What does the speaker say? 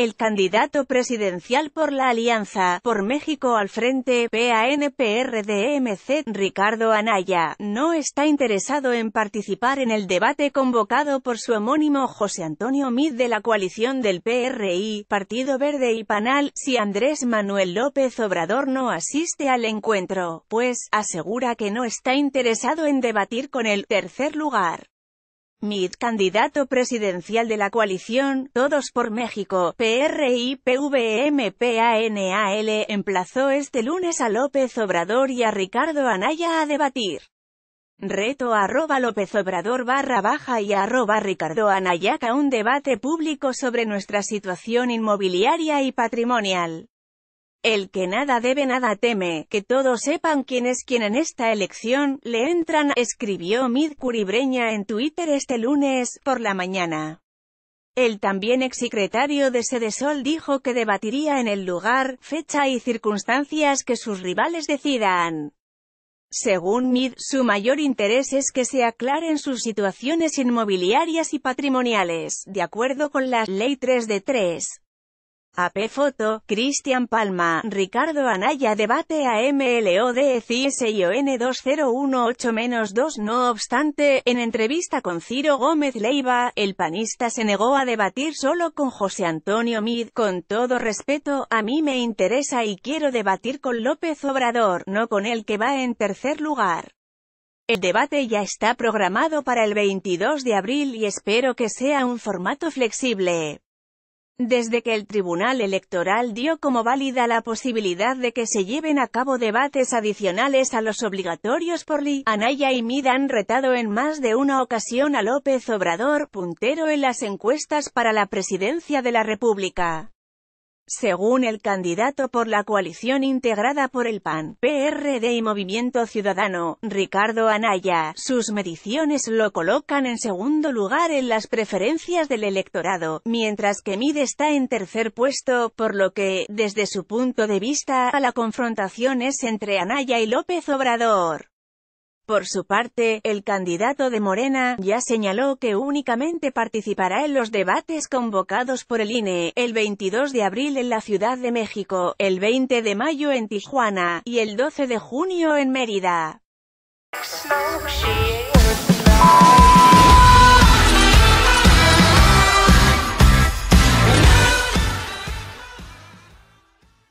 El candidato presidencial por la Alianza por México al frente PANPRDMC, Ricardo Anaya, no está interesado en participar en el debate convocado por su homónimo José Antonio Mid de la coalición del PRI, Partido Verde y Panal, si Andrés Manuel López Obrador no asiste al encuentro, pues, asegura que no está interesado en debatir con el tercer lugar. Mid candidato presidencial de la coalición, Todos por México, pri pvm emplazó este lunes a López Obrador y a Ricardo Anaya a debatir. Reto arroba López Obrador barra baja y arroba Ricardo Anayaca un debate público sobre nuestra situación inmobiliaria y patrimonial. El que nada debe nada teme, que todos sepan quién es quien en esta elección, le entran, escribió Mid Curibreña en Twitter este lunes, por la mañana. El también exsecretario de Sede Sol dijo que debatiría en el lugar, fecha y circunstancias que sus rivales decidan. Según Mid, su mayor interés es que se aclaren sus situaciones inmobiliarias y patrimoniales, de acuerdo con la Ley 3 de 3. AP Foto, Cristian Palma, Ricardo Anaya Debate a CSION 2018-2 No obstante, en entrevista con Ciro Gómez Leiva, el panista se negó a debatir solo con José Antonio Mid, con todo respeto, a mí me interesa y quiero debatir con López Obrador, no con el que va en tercer lugar. El debate ya está programado para el 22 de abril y espero que sea un formato flexible desde que el Tribunal Electoral dio como válida la posibilidad de que se lleven a cabo debates adicionales a los obligatorios por ley, Anaya y Mid han retado en más de una ocasión a López Obrador, puntero en las encuestas para la presidencia de la República. Según el candidato por la coalición integrada por el PAN, PRD y Movimiento Ciudadano, Ricardo Anaya, sus mediciones lo colocan en segundo lugar en las preferencias del electorado, mientras que Mide está en tercer puesto, por lo que, desde su punto de vista, a la confrontación es entre Anaya y López Obrador. Por su parte, el candidato de Morena, ya señaló que únicamente participará en los debates convocados por el INE, el 22 de abril en la Ciudad de México, el 20 de mayo en Tijuana, y el 12 de junio en Mérida.